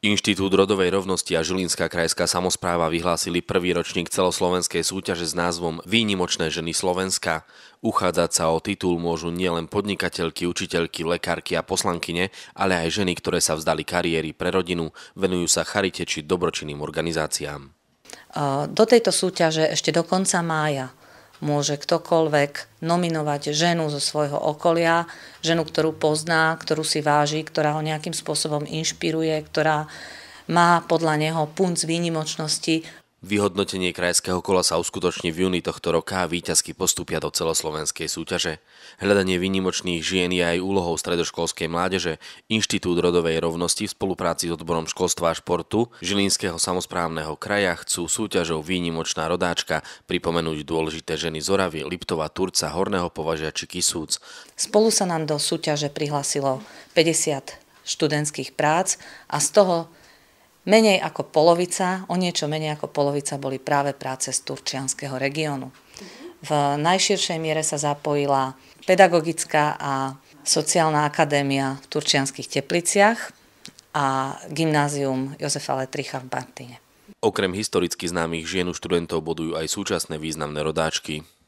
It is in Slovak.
Inštitút rodovej rovnosti a Žilinská krajská samozpráva vyhlásili prvý ročník celoslovenskej súťaže s názvom Výnimočné ženy Slovenska. Uchádzať sa o titul môžu nielen podnikateľky, učiteľky, lekárky a poslankyne, ale aj ženy, ktoré sa vzdali kariéry pre rodinu, venujú sa charite či dobročinným organizáciám. Do tejto súťaže ešte do konca mája môže ktokoľvek nominovať ženu zo svojho okolia, ženu, ktorú pozná, ktorú si váži, ktorá ho nejakým spôsobom inšpiruje, ktorá má podľa neho punc výnimočnosti. Vyhodnotenie krajského kola sa uskutoční v júni tohto roka a výťazky postupia do celoslovenskej súťaže. Hľadanie výnimočných žien je aj úlohou stredoškolskej mládeže, Inštitút rodovej rovnosti v spolupráci s odborom školstva a športu Žilinského samozprávneho kraja chcú súťažou Výnimočná rodáčka pripomenúť dôležité ženy Zoravy, Liptova, Turca, Horného považia či Kisúc. Spolu sa nám do súťaže prihlásilo 50 študentských prác a z toho Menej ako polovica, o niečo menej ako polovica boli práve práce z Turčianského regiónu. V najširšej miere sa zapojila pedagogická a sociálna akadémia v Turčianských tepliciach a gymnázium Jozefa Letricha v Bartine. Okrem historicky známych žien študentov bodujú aj súčasné významné rodáčky.